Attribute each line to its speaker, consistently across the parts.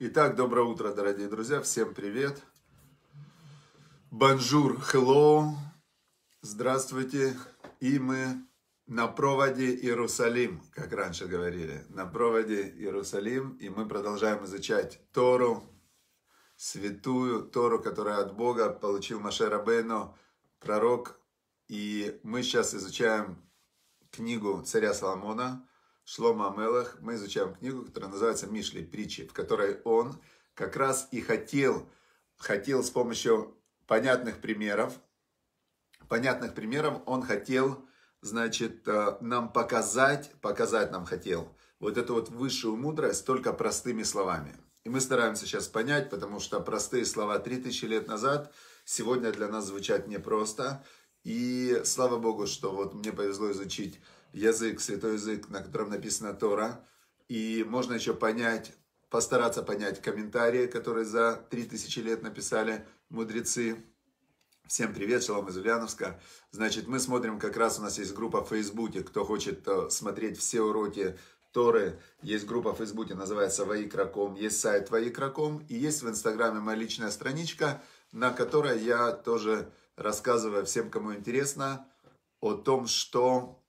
Speaker 1: Итак, доброе утро, дорогие друзья, всем привет. Бонжур, hello, здравствуйте. И мы на проводе Иерусалим, как раньше говорили, на проводе Иерусалим, и мы продолжаем изучать Тору, святую Тору, которая от Бога получил Маше Рабейну, пророк. И мы сейчас изучаем книгу царя Соломона – Шлома Амелах, мы изучаем книгу, которая называется «Мишли. Притчи», в которой он как раз и хотел, хотел с помощью понятных примеров, понятных примеров он хотел, значит, э, нам показать, показать нам хотел вот эту вот высшую мудрость только простыми словами. И мы стараемся сейчас понять, потому что простые слова 3000 лет назад сегодня для нас звучат непросто. И слава богу, что вот мне повезло изучить язык, святой язык, на котором написана Тора. И можно еще понять, постараться понять комментарии, которые за 3000 лет написали мудрецы. Всем привет, шалом из Ульяновска. Значит, мы смотрим, как раз у нас есть группа в Фейсбуке, кто хочет смотреть все уроки Торы. Есть группа в Фейсбуке, называется Воикроком, есть сайт Воикроком, и есть в Инстаграме моя личная страничка, на которой я тоже рассказываю всем, кому интересно, о том, что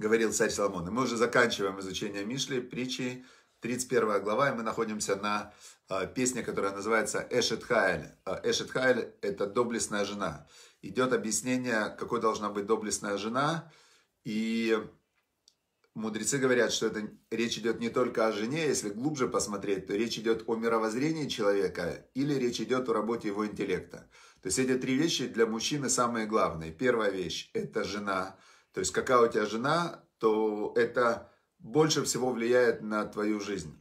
Speaker 1: говорил царь Соломон. И мы уже заканчиваем изучение Мишли, притчи, 31 глава, и мы находимся на э, песне, которая называется «Эшет Хайль». А, «Эшет Хайль» — это «Доблестная жена». Идет объяснение, какой должна быть доблестная жена, и мудрецы говорят, что это речь идет не только о жене, если глубже посмотреть, то речь идет о мировоззрении человека или речь идет о работе его интеллекта. То есть эти три вещи для мужчины самые главные. Первая вещь – это жена – то есть какая у тебя жена, то это больше всего влияет на твою жизнь.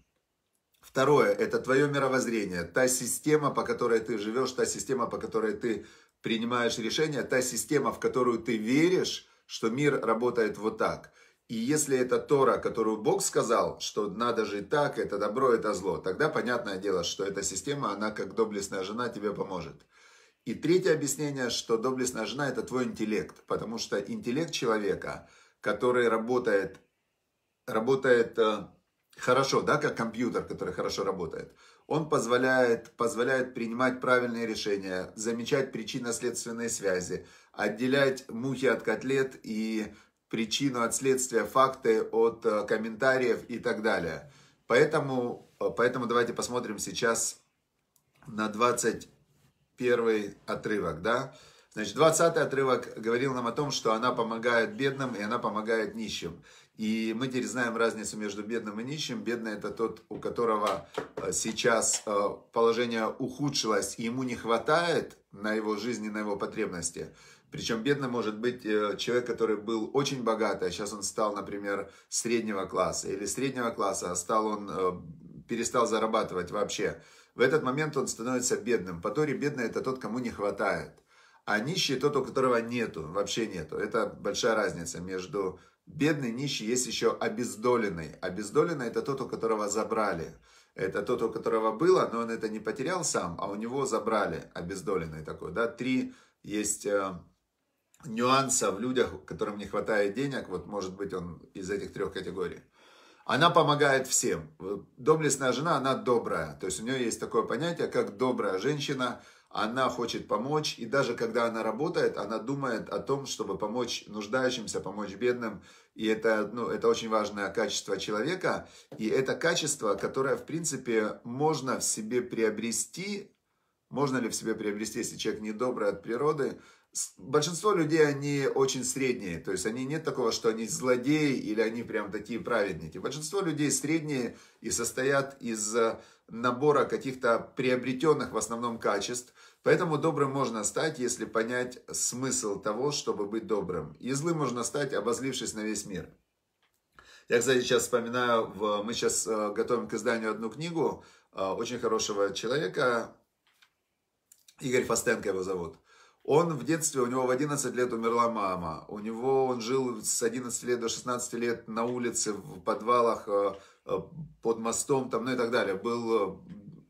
Speaker 1: Второе, это твое мировоззрение, та система, по которой ты живешь, та система, по которой ты принимаешь решения, та система, в которую ты веришь, что мир работает вот так. И если это Тора, которую Бог сказал, что надо жить так, это добро, это зло, тогда понятное дело, что эта система, она как доблестная жена тебе поможет. И третье объяснение, что доблестная жена – это твой интеллект, потому что интеллект человека, который работает, работает э, хорошо, да, как компьютер, который хорошо работает, он позволяет, позволяет принимать правильные решения, замечать причинно-следственные связи, отделять мухи от котлет и причину от следствия, факты от э, комментариев и так далее. Поэтому, э, поэтому давайте посмотрим сейчас на 20 первый отрывок, да? Значит, 20 отрывок говорил нам о том, что она помогает бедным и она помогает нищим. И мы теперь знаем разницу между бедным и нищим. Бедный это тот, у которого э, сейчас э, положение ухудшилось, и ему не хватает на его жизнь и на его потребности. Причем бедным может быть э, человек, который был очень богатый, а сейчас он стал, например, среднего класса. Или среднего класса, а стал он, перестал зарабатывать вообще. В этот момент он становится бедным. По Торе бедный это тот, кому не хватает. А нищий тот, у которого нету, вообще нету. Это большая разница между бедный, нищий, есть еще обездоленный. Обездоленный это тот, у которого забрали. Это тот, у которого было, но он это не потерял сам, а у него забрали обездоленный такой. Да? Три есть э, нюанса в людях, которым не хватает денег. Вот может быть он из этих трех категорий она помогает всем. Доблестная жена, она добрая. То есть у нее есть такое понятие, как добрая женщина. Она хочет помочь, и даже когда она работает, она думает о том, чтобы помочь нуждающимся, помочь бедным. И это, ну, это очень важное качество человека. И это качество, которое, в принципе, можно в себе приобрести. Можно ли в себе приобрести, если человек недобрый от природы? большинство людей, они очень средние. То есть они нет такого, что они злодеи или они прям такие праведники. Большинство людей средние и состоят из э, набора каких-то приобретенных в основном качеств. Поэтому добрым можно стать, если понять смысл того, чтобы быть добрым. И злым можно стать, обозлившись на весь мир. Я, кстати, сейчас вспоминаю, мы сейчас э, готовим к изданию одну книгу э, очень хорошего человека. Игорь Фастенко его зовут. Он в детстве, у него в 11 лет умерла мама. У него он жил с 11 лет до 16 лет на улице, в подвалах, э, э, под мостом, там, ну и так далее. Был, э,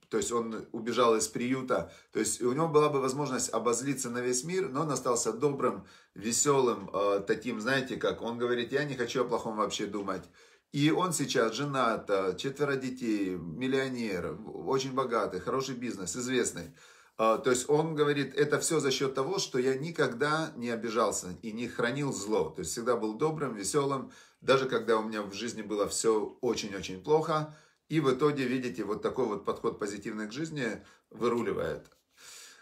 Speaker 1: то есть он убежал из приюта. То есть у него была бы возможность обозлиться на весь мир, но он остался добрым, веселым, таким, знаете, как он говорит, я не хочу о плохом вообще думать. И он сейчас женат, четверо детей, миллионер, очень богатый, хороший бизнес, известный. А, то есть он говорит, это все за счет того, что я никогда не обижался и не хранил зло. То есть всегда был добрым, веселым, даже когда у меня в жизни было все очень-очень плохо. И в итоге, видите, вот такой вот подход позитивный к жизни выруливает.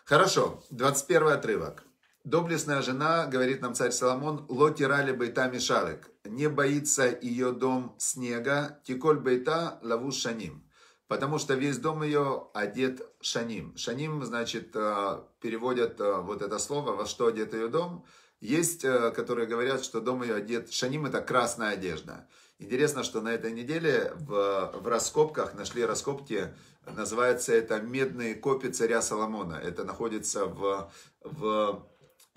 Speaker 1: Хорошо, 21 отрывок. Доблестная жена, говорит нам царь Соломон, лотирали бейта мишарек. Не боится ее дом снега, тиколь бейта лаву шаним потому что весь дом ее одет шаним. Шаним, значит, э, переводят э, вот это слово, во что одет ее дом. Есть, э, которые говорят, что дом ее одет... Шаним – это красная одежда. Интересно, что на этой неделе в, в раскопках нашли раскопки, называется это «Медные копии царя Соломона». Это находится в, в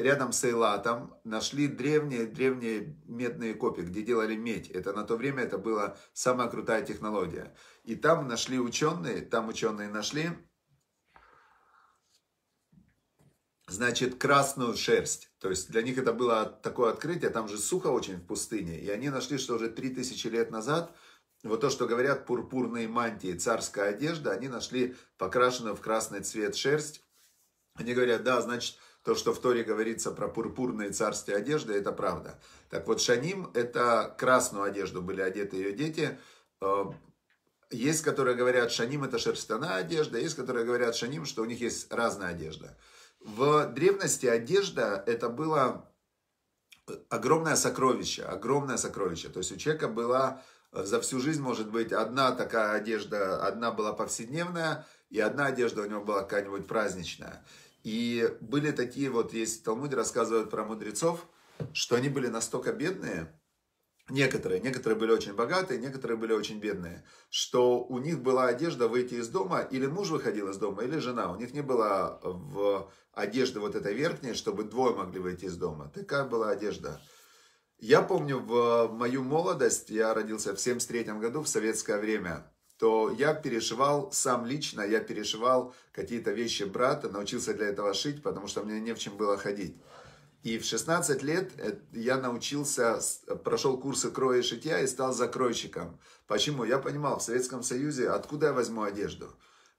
Speaker 1: рядом с Эйлатом нашли древние-древние медные копии, где делали медь. Это на то время это была самая крутая технология. И там нашли ученые, там ученые нашли, значит, красную шерсть. То есть для них это было такое открытие, там же сухо очень в пустыне. И они нашли, что уже 3000 лет назад, вот то, что говорят пурпурные мантии, царская одежда, они нашли покрашенную в красный цвет шерсть. Они говорят, да, значит, то, что в Торе говорится про пурпурные царские одежды, это правда. Так вот, шаним – это красную одежду были одеты ее дети. Э, есть, которые говорят, шаним – это шерстяная одежда. Есть, которые говорят, шаним, что у них есть разная одежда. В древности одежда – это было огромное сокровище, огромное сокровище. То есть у человека была э, за всю жизнь, может быть, одна такая одежда, одна была повседневная, и одна одежда у него была какая-нибудь праздничная. И были такие вот, есть в Талмуде рассказывают про мудрецов, что они были настолько бедные, некоторые, некоторые были очень богатые, некоторые были очень бедные, что у них была одежда выйти из дома, или муж выходил из дома, или жена. У них не было в одежды вот этой верхней, чтобы двое могли выйти из дома. Такая была одежда. Я помню в мою молодость, я родился в 73 году, в советское время, то я переживал сам лично, я переживал какие-то вещи брата, научился для этого шить, потому что мне не в чем было ходить. И в 16 лет э, я научился, прошел курсы кроя и шитья и стал закройщиком. Почему? Я понимал, в Советском Союзе откуда я возьму одежду?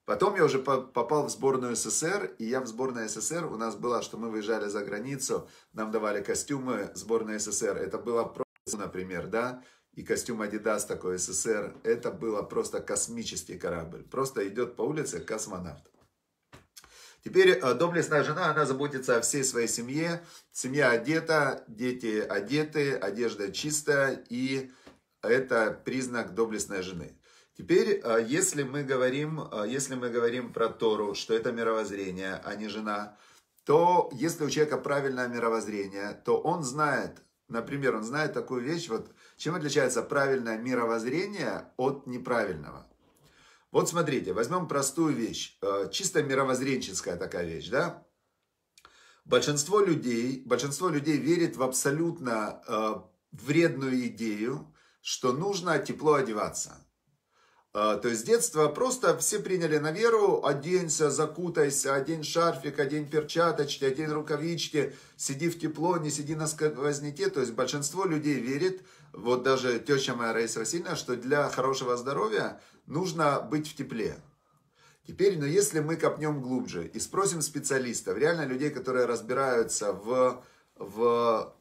Speaker 1: Потом я уже попал в сборную СССР, и я в сборной СССР, у нас было, что мы выезжали за границу, нам давали костюмы сборной СССР. Это было просто, например, да, и костюм Адидас такой СССР. Это было просто космический корабль. Просто идет по улице космонавт. Теперь э, доблестная жена, она заботится о всей своей семье. Семья одета, дети одеты, одежда чистая. И это признак доблестной жены. Теперь, э, если мы говорим, э, если мы говорим про Тору, что это мировоззрение, а не жена, то если у человека правильное мировоззрение, то он знает, например, он знает такую вещь, вот чем отличается правильное мировоззрение от неправильного? Вот смотрите, возьмем простую вещь, э, чисто мировоззренческая такая вещь, да? Большинство людей, большинство людей верит в абсолютно э, вредную идею, что нужно тепло одеваться. А, то есть с детства просто все приняли на веру, оденься, закутайся, одень шарфик, одень перчаточки, одень рукавички, сиди в тепло, не сиди на сквозняке. То есть большинство людей верит, вот даже теща моя Раиса Васильевна, что для хорошего здоровья нужно быть в тепле. Теперь, но ну, если мы копнем глубже и спросим специалистов, реально людей, которые разбираются в, в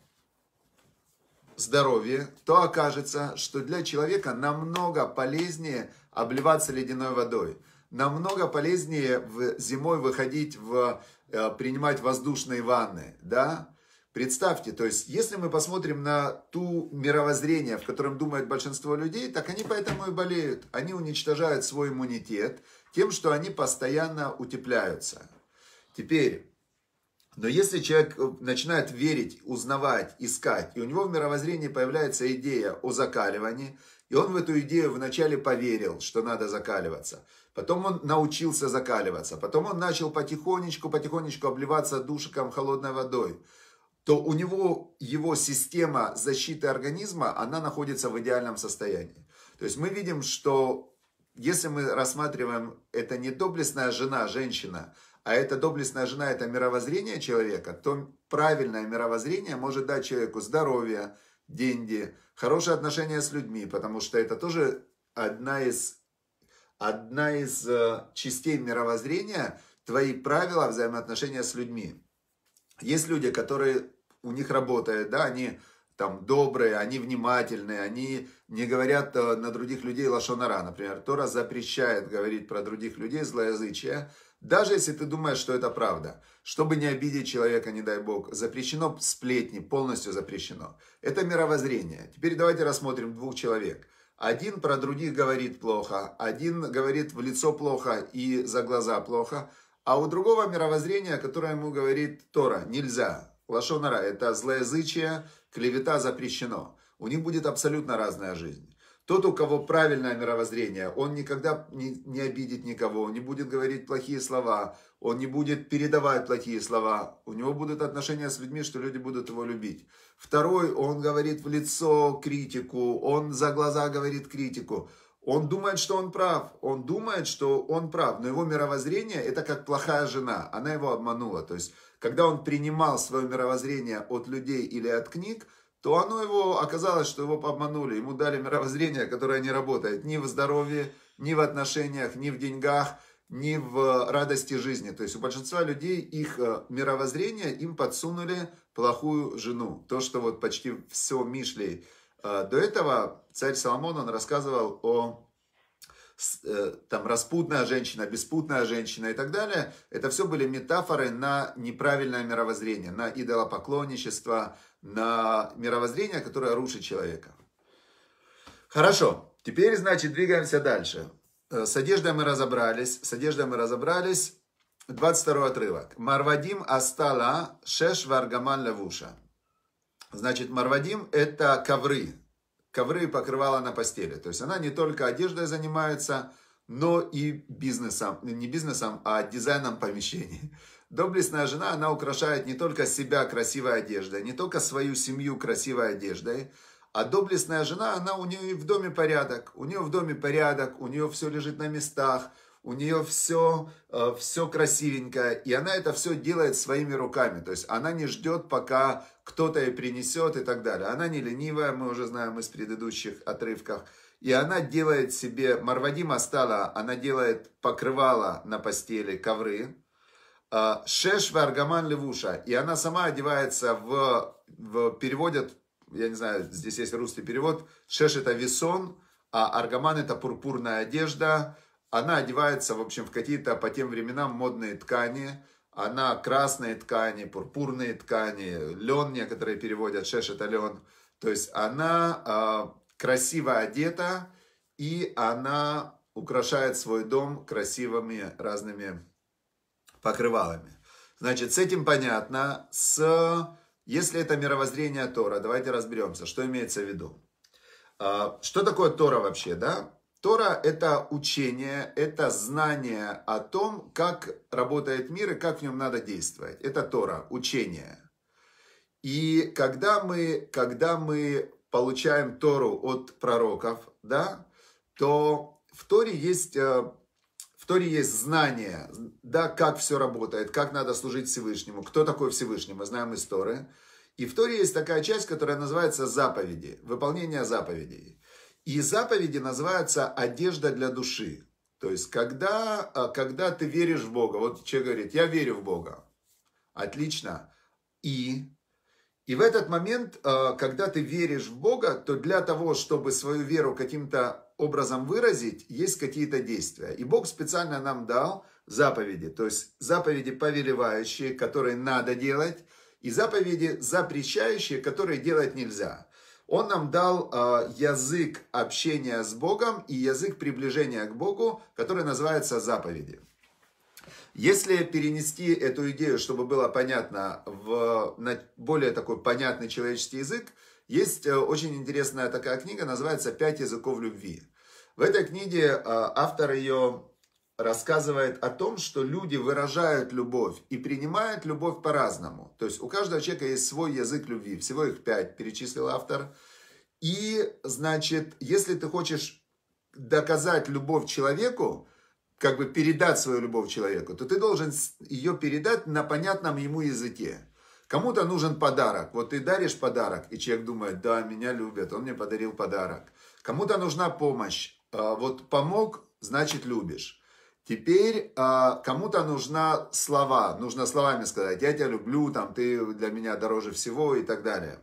Speaker 1: здоровье, то окажется, что для человека намного полезнее обливаться ледяной водой. Намного полезнее в зимой выходить в, э, принимать воздушные ванны, да? Представьте, то есть, если мы посмотрим на ту мировоззрение, в котором думает большинство людей, так они поэтому и болеют. Они уничтожают свой иммунитет тем, что они постоянно утепляются. Теперь, но если человек э, начинает верить, узнавать, искать, и у него в мировоззрении появляется идея о закаливании, и он в эту идею вначале поверил, что надо закаливаться. Потом он научился закаливаться. Потом он начал потихонечку, потихонечку обливаться душиком холодной водой. То у него его система защиты организма, она находится в идеальном состоянии. То есть мы видим, что если мы рассматриваем это не доблестная жена, женщина, а это доблестная жена – это мировоззрение человека, то правильное мировоззрение может дать человеку здоровье, деньги – Хорошие отношения с людьми, потому что это тоже одна из, одна из э, частей мировоззрения, твои правила взаимоотношения с людьми. Есть люди, которые, у них работает, да, они там добрые, они внимательные, они не говорят э, на других людей лошонара. Например, Тора запрещает говорить про других людей злоязычие, даже если ты думаешь, что это правда. Чтобы не обидеть человека, не дай бог, запрещено сплетни, полностью запрещено. Это мировоззрение. Теперь давайте рассмотрим двух человек. Один про других говорит плохо, один говорит в лицо плохо и за глаза плохо, а у другого мировоззрение, которое ему говорит Тора, нельзя. лашонара, это злоязычие, клевета запрещено. У них будет абсолютно разная жизнь. Тот, у кого правильное мировоззрение, он никогда не, не обидит никого, он не будет говорить плохие слова, он не будет передавать плохие слова. У него будут отношения с людьми, что люди будут его любить. Второй, он говорит в лицо критику, он за глаза говорит критику. Он думает, что он прав. Он думает, что он прав. Но его мировоззрение это как плохая жена. Она его обманула. То есть, когда он принимал свое мировоззрение от людей или от книг, то оно его, оказалось, что его обманули. Ему дали мировоззрение, которое не работает ни в здоровье, ни в отношениях, ни в деньгах, ни в э, радости жизни. То есть у большинства людей их э, мировоззрение им подсунули плохую жену. То, что вот почти все Мишлей а, до этого царь Соломон, он рассказывал о э, там распутная женщина, беспутная женщина и так далее, это все были метафоры на неправильное мировоззрение, на идолопоклонничество, на мировоззрение, которое рушит человека. Хорошо, теперь, значит, двигаемся дальше. Э, с одеждой мы разобрались, с одеждой мы разобрались. 22 отрывок. Марвадим астала шеш варгаман левуша. Значит, марвадим – это ковры. Ковры покрывала на постели. То есть она не только одеждой занимается, но и бизнесом. Не бизнесом, а дизайном помещений. Доблестная жена, она украшает не только себя красивой одеждой, не только свою семью красивой одеждой, а доблестная жена, она у нее в доме порядок. У нее в доме порядок, у нее все лежит на местах – у нее все, э, все красивенько, и она это все делает своими руками, то есть она не ждет, пока кто-то ей принесет и так далее. Она не ленивая, мы уже знаем из предыдущих отрывков, и она делает себе, Марвадима стала, она делает покрывала на постели, ковры, э, Шеш аргаман Левуша. И она сама одевается в, в переводят, я не знаю, здесь есть русский перевод. Шеш это весон, а Аргаман это пурпурная одежда. Она одевается, в общем, в какие-то по тем временам модные ткани. Она красные ткани, пурпурные ткани, лен некоторые переводят, шеш это лен. То есть она э, красиво одета и она украшает свой дом красивыми разными покрывалами. Значит, с этим понятно. С, если это мировоззрение Тора, давайте разберемся, что имеется в виду. А, что такое Тора вообще, да? Тора – это учение, это знание о том, как работает мир и как в нем надо действовать. Это Тора, учение. И когда мы, когда мы получаем Тору от пророков, да, то в Торе есть, э, в Торе есть знание, да, как все работает, как надо служить Всевышнему, кто такой Всевышний, мы знаем из Торы. И в Торе есть такая часть, которая называется заповеди, выполнение заповедей. И заповеди называются «одежда для души». То есть, когда, а, когда ты веришь в Бога, вот человек говорит, я верю в Бога. Отлично. И, и в этот момент, а, когда ты веришь в Бога, то для того, чтобы свою веру каким-то образом выразить, есть какие-то действия. И Бог специально нам дал заповеди. То есть, заповеди повелевающие, которые надо делать, и заповеди запрещающие, которые делать нельзя. Он нам дал э, язык общения с Богом и язык приближения к Богу, который называется заповеди. Если перенести эту идею, чтобы было понятно, в на более такой понятный человеческий язык, есть э, очень интересная такая книга, называется «Пять языков любви». В этой книге а, автор ее рассказывает о том, что люди выражают любовь и принимают любовь по-разному. То есть у каждого человека есть свой язык любви. Всего их пять, перечислил автор. И, значит, если ты хочешь доказать любовь человеку, как бы передать свою любовь человеку, то ты должен ее передать на понятном ему языке. Кому-то нужен подарок. Вот ты даришь подарок, и человек думает, да, меня любят, он мне подарил подарок. Кому-то нужна помощь. А вот помог, значит любишь. Теперь а, кому-то нужна слова, нужно словами сказать, я тебя люблю, там, ты для меня дороже всего и так далее.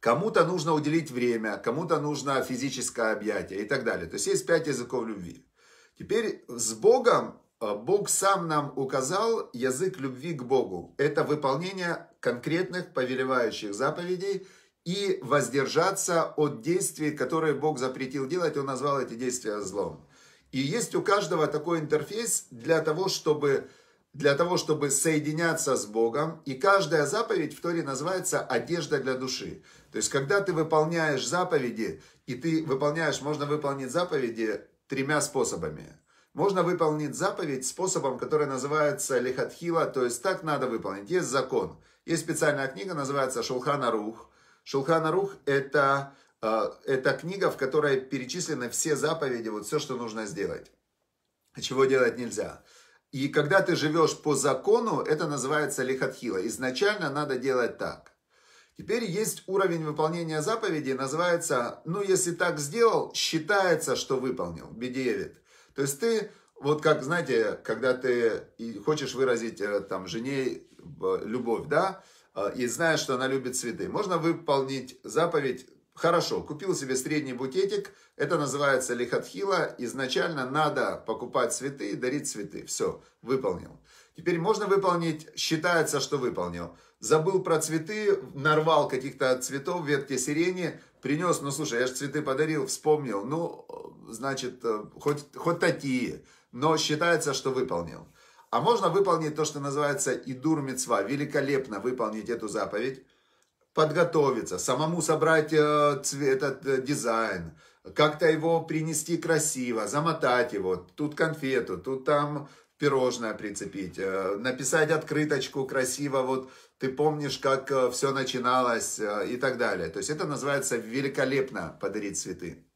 Speaker 1: Кому-то нужно уделить время, кому-то нужно физическое объятие и так далее. То есть есть пять языков любви. Теперь с Богом, а, Бог сам нам указал язык любви к Богу. Это выполнение конкретных повелевающих заповедей и воздержаться от действий, которые Бог запретил делать. Он назвал эти действия злом. И есть у каждого такой интерфейс для того, чтобы, для того, чтобы соединяться с Богом. И каждая заповедь в Торе называется «одежда для души». То есть, когда ты выполняешь заповеди, и ты выполняешь, можно выполнить заповеди тремя способами. Можно выполнить заповедь способом, который называется лихатхила, то есть так надо выполнить. Есть закон. Есть специальная книга, называется Шулхана Рух. Шулхана Рух это Э, это книга, в которой перечислены все заповеди, вот все, что нужно сделать, чего делать нельзя. И когда ты живешь по закону, это называется лихатхила. Изначально надо делать так. Теперь есть уровень выполнения заповеди, называется, ну, если так сделал, считается, что выполнил, бедевит. То есть ты, вот как, знаете, когда ты хочешь выразить э, там жене э, любовь, да, и знаешь, что она любит цветы, можно выполнить заповедь Хорошо, купил себе средний букетик, это называется лихатхила. Изначально надо покупать цветы и дарить цветы. Все, выполнил. Теперь можно выполнить, считается, что выполнил. Забыл про цветы, нарвал каких-то цветов, ветки сирени, принес, ну слушай, я же цветы подарил, вспомнил, ну, значит, э, хоть, хоть такие, но считается, что выполнил. А можно выполнить то, что называется идур мецва, великолепно выполнить эту заповедь подготовиться, самому собрать э, этот э, дизайн, как-то его принести красиво, замотать его, тут конфету, тут там пирожное прицепить, э, написать открыточку красиво, вот ты помнишь, как все начиналось и так далее. То есть это называется великолепно подарить цветы.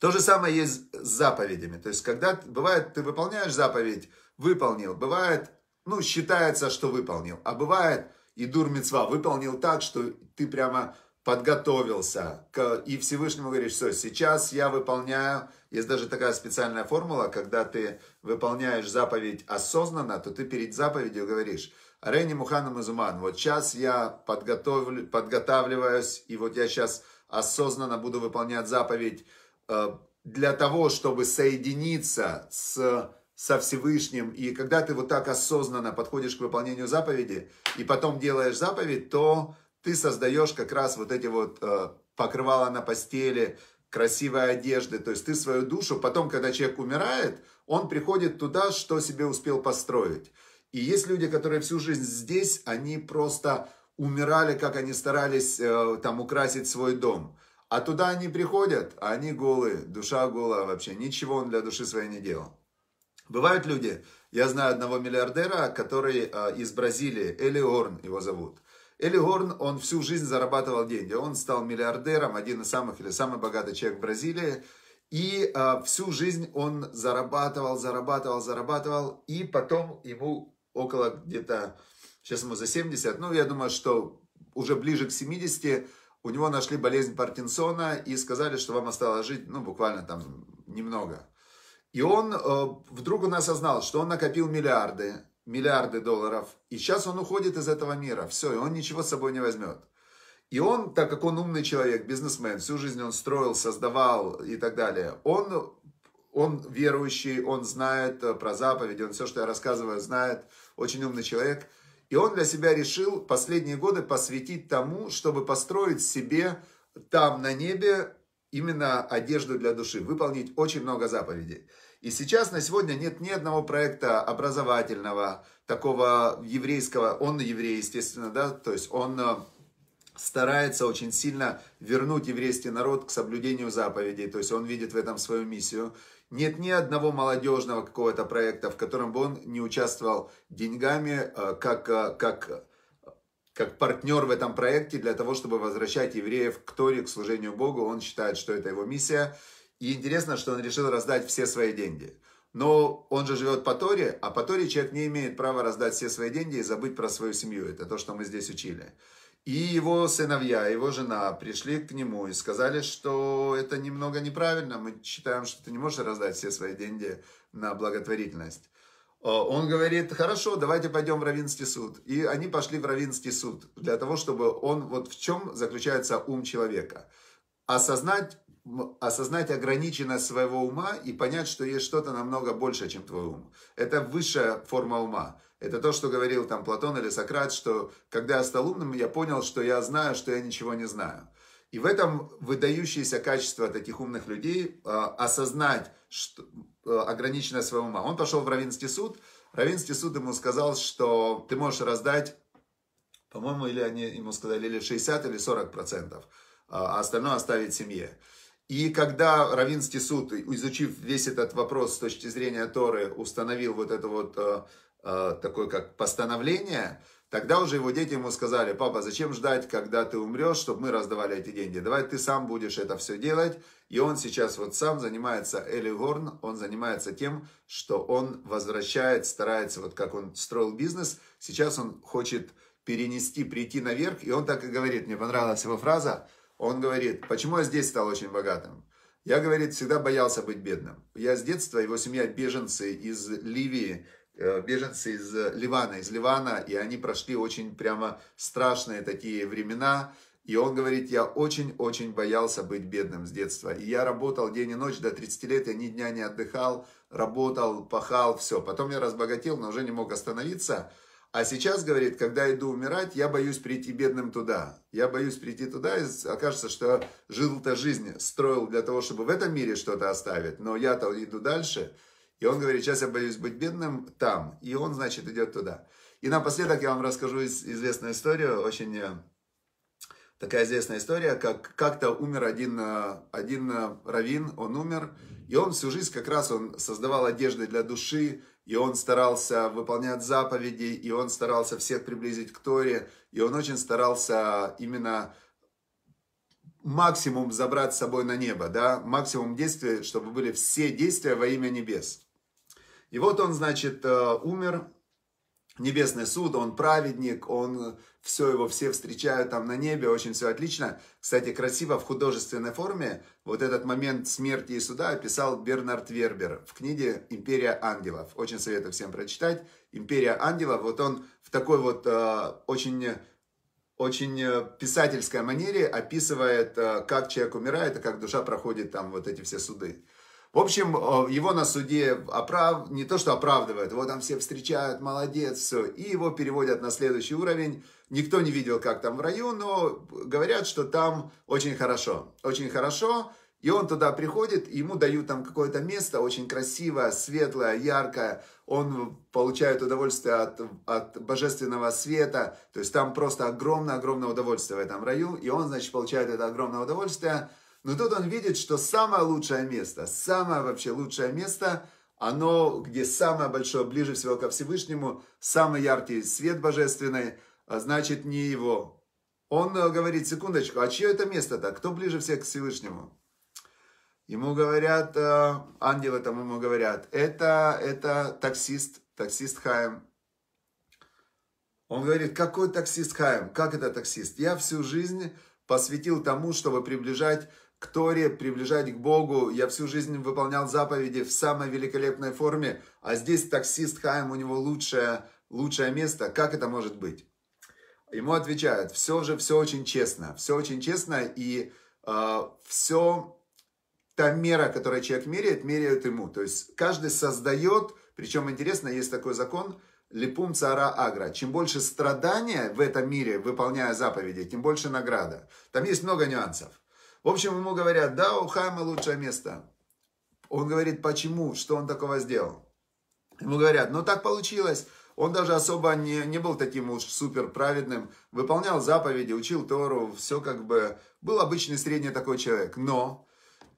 Speaker 1: То же самое есть с заповедями. То есть когда бывает, ты выполняешь заповедь, выполнил, бывает, ну, считается, что выполнил, а бывает – и дур мецва выполнил так, что ты прямо подготовился. К, и Всевышнему говоришь, все, сейчас я выполняю, есть даже такая специальная формула, когда ты выполняешь заповедь осознанно, то ты перед заповедью говоришь, Рейни Мухана Мазуман, вот сейчас я подготовлю, подготавливаюсь, и вот я сейчас осознанно буду выполнять заповедь э, для того, чтобы соединиться с со Всевышним, и когда ты вот так осознанно подходишь к выполнению заповеди, и потом делаешь заповедь, то ты создаешь как раз вот эти вот э, покрывала на постели, красивой одежды, то есть ты свою душу, потом, когда человек умирает, он приходит туда, что себе успел построить. И есть люди, которые всю жизнь здесь, они просто умирали, как они старались э, там украсить свой дом. А туда они приходят, а они голые, душа голая вообще, ничего он для души своей не делал. Бывают люди, я знаю одного миллиардера, который э, из Бразилии, Эли Горн его зовут. Эли Горн, он всю жизнь зарабатывал деньги. Он стал миллиардером, один из самых или самый богатый человек в Бразилии. И э, всю жизнь он зарабатывал, зарабатывал, зарабатывал. И потом ему около где-то, сейчас ему за 70, ну, я думаю, что уже ближе к 70, у него нашли болезнь Паркинсона и сказали, что вам осталось жить, ну, буквально там немного. И он э, вдруг он осознал, что он накопил миллиарды, миллиарды долларов. И сейчас он уходит из этого мира. Все, и он ничего с собой не возьмет. И он, так как он умный человек, бизнесмен, всю жизнь он строил, создавал и так далее, он, он верующий, он знает э, про заповеди, он все, что я рассказываю, знает, очень умный человек. И он для себя решил последние годы посвятить тому, чтобы построить себе там на небе именно одежду для души, выполнить очень много заповедей. И сейчас на сегодня нет ни одного проекта образовательного, такого еврейского, он еврей, естественно, да, то есть он э, старается очень сильно вернуть еврейский народ к соблюдению заповедей, то есть он видит в этом свою миссию. Нет ни одного молодежного какого-то проекта, в котором бы он не участвовал деньгами, э, как, э, как как партнер в этом проекте для того, чтобы возвращать евреев к Торе, к служению Богу. Он считает, что это его миссия. И интересно, что он решил раздать все свои деньги. Но он же живет по Торе, а по Торе человек не имеет права раздать все свои деньги и забыть про свою семью. Это то, что мы здесь учили. И его сыновья, его жена пришли к нему и сказали, что это немного неправильно. Мы считаем, что ты не можешь раздать все свои деньги на благотворительность. Э, он говорит, хорошо, давайте пойдем в Равинский суд. И они пошли в Равинский суд для того, чтобы он, вот в чем заключается ум человека. Осознать, осознать ограниченность своего ума и понять, что есть что-то намного больше, чем твой ум. Это высшая форма ума. Это то, что говорил там Платон или Сократ, что когда я стал умным, я понял, что я знаю, что я ничего не знаю. И в этом выдающееся качество таких умных людей а, осознать что, а, ограниченность своего ума. Он пошел в Равинский суд. Равинский суд ему сказал, что ты можешь раздать, по-моему, или они ему сказали, или 60, или 40 процентов, а, а остальное оставить семье. И когда Равинский суд, изучив весь этот вопрос с точки зрения Торы, установил вот это вот такое как постановление, Тогда уже его дети ему сказали, папа, зачем ждать, когда ты умрешь, чтобы мы раздавали эти деньги? Давай ты сам будешь это все делать. И он сейчас вот сам занимается, Эли Горн, он занимается тем, что он возвращает, старается, вот как он строил бизнес, сейчас он хочет перенести, прийти наверх, и он так и говорит, мне понравилась его фраза, он говорит, почему я здесь стал очень богатым? Я, говорит, всегда боялся быть бедным. Я с детства, его семья беженцы из Ливии, Э, беженцы из э, Ливана, из Ливана, и они прошли очень прямо страшные такие времена. И он говорит, я очень-очень боялся быть бедным с детства. И я работал день и ночь, до 30 лет я ни дня не отдыхал, работал, пахал, все. Потом я разбогател, но уже не мог остановиться. А сейчас, говорит, когда иду умирать, я боюсь прийти бедным туда. Я боюсь прийти туда, и окажется, что жил-то жизнь, строил для того, чтобы в этом мире что-то оставить. Но я-то иду дальше. И он говорит, сейчас я боюсь быть бедным там. И он, значит, идет туда. И напоследок я вам расскажу известную историю, очень э, такая известная история, как как-то умер один, э, один э, раввин, он умер, и он всю жизнь как раз он создавал одежды для души, и он старался выполнять заповеди, и он старался всех приблизить к Торе, и он очень старался именно максимум забрать с собой на небо, да, максимум действий, чтобы были все действия во имя небес. И вот он, значит, э, умер, небесный суд, он праведник, он все его все встречают там на небе, очень все отлично. Кстати, красиво в художественной форме вот этот момент смерти и суда описал Бернард Вербер в книге «Империя ангелов». Очень советую всем прочитать. «Империя ангелов», вот он в такой вот э, очень очень э, писательской манере описывает, э, как человек умирает и как душа проходит там вот эти все суды. В общем, э, его на суде оправ... не то что оправдывают, его там все встречают, молодец, все. И его переводят на следующий уровень. Никто не видел, как там в раю, но говорят, что там очень хорошо. Очень хорошо. И он туда приходит, ему дают там какое-то место очень красивое, светлое, яркое. Он получает удовольствие от, от божественного света. То есть там просто огромное-огромное удовольствие в этом раю. И он, значит, получает это огромное удовольствие. Но тут он видит, что самое лучшее место, самое вообще лучшее место, оно, где самое большое, ближе всего ко Всевышнему, самый яркий свет божественный, а значит, не его. Он э, говорит, секундочку, а чье это место-то? Кто ближе всех к Всевышнему? Ему говорят, э, ангелы там ему говорят, это, это таксист, таксист Хаем. Он говорит, какой таксист Хаем? Как это таксист? Я всю жизнь посвятил тому, чтобы приближать к Торе, приближать к Богу. Я всю жизнь выполнял заповеди в самой великолепной форме, а здесь таксист Хайм, у него лучшее, лучшее место. Как это может быть? Ему отвечают, все же, все очень честно. Все очень честно, и э, а, все та мера, которую человек меряет, меряют ему. То есть каждый создает, причем интересно, есть такой закон, Липум цара агра. Чем больше страдания в этом мире, выполняя заповеди, тем больше награда. Там есть много нюансов. В общем, ему говорят, да, у Хайма лучшее место. Он говорит, почему, что он такого сделал. Ему говорят, ну так получилось. Он даже особо не, не был таким уж супер праведным, выполнял заповеди, учил Тору, все как бы, был обычный средний такой человек. Но,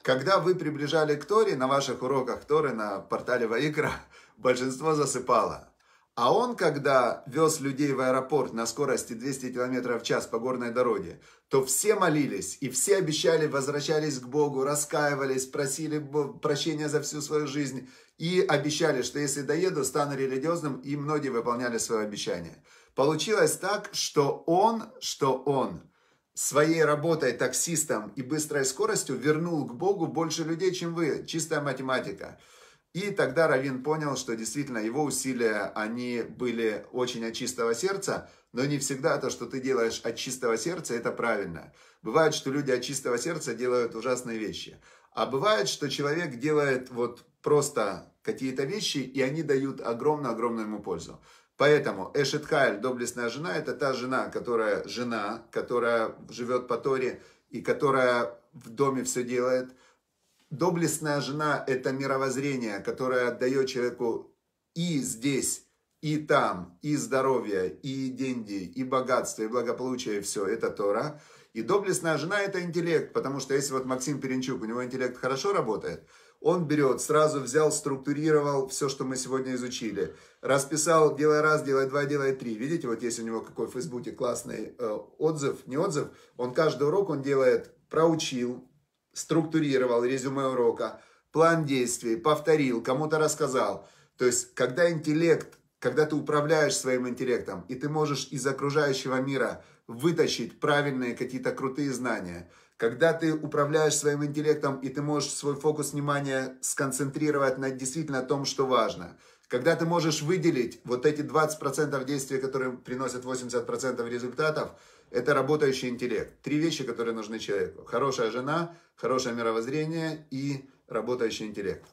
Speaker 1: когда вы приближали к Торе на ваших уроках Торы на портале Ваикра, большинство засыпало. А он, когда вез людей в аэропорт на скорости 200 км в час по горной дороге, то все молились и все обещали, возвращались к Богу, раскаивались, просили прощения за всю свою жизнь и обещали, что если доеду, стану религиозным, и многие выполняли свое обещание. Получилось так, что он, что он своей работой таксистом и быстрой скоростью вернул к Богу больше людей, чем вы. Чистая математика. И тогда Равин понял, что действительно его усилия, они были очень от чистого сердца, но не всегда то, что ты делаешь от чистого сердца, это правильно. Бывает, что люди от чистого сердца делают ужасные вещи. А бывает, что человек делает вот просто какие-то вещи, и они дают огромную-огромную ему пользу. Поэтому Эшет Хайль, доблестная жена, это та жена, которая жена, которая живет по Торе и которая в доме все делает – доблестная жена – это мировоззрение, которое отдает человеку и здесь, и там, и здоровье, и деньги, и богатство, и благополучие, и все. Это Тора. И доблестная жена – это интеллект, потому что если вот Максим Перенчук, у него интеллект хорошо работает, он берет, сразу взял, структурировал все, что мы сегодня изучили. Расписал, делай раз, делай два, делай три. Видите, вот есть у него какой в Фейсбуке классный э, отзыв, не отзыв. Он каждый урок он делает, проучил, структурировал резюме урока, план действий, повторил, кому-то рассказал. То есть, когда интеллект, когда ты управляешь своим интеллектом, и ты можешь из окружающего мира вытащить правильные какие-то крутые знания, когда ты управляешь своим интеллектом, и ты можешь свой фокус внимания сконцентрировать на действительно том, что важно, когда ты можешь выделить вот эти 20% действий, которые приносят 80% результатов, это работающий интеллект. Три вещи, которые нужны человеку. Хорошая жена, хорошее мировоззрение и работающий интеллект.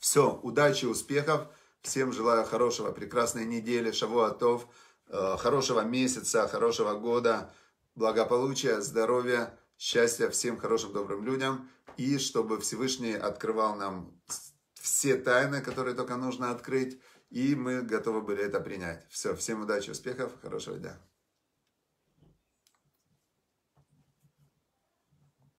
Speaker 1: Все, удачи, успехов. Всем желаю хорошего, прекрасной недели, шавуатов, э, хорошего месяца, хорошего года, благополучия, здоровья, счастья всем хорошим, добрым людям. И чтобы Всевышний открывал нам все тайны, которые только нужно открыть. И мы готовы были это принять. Все, всем удачи, успехов, хорошего дня.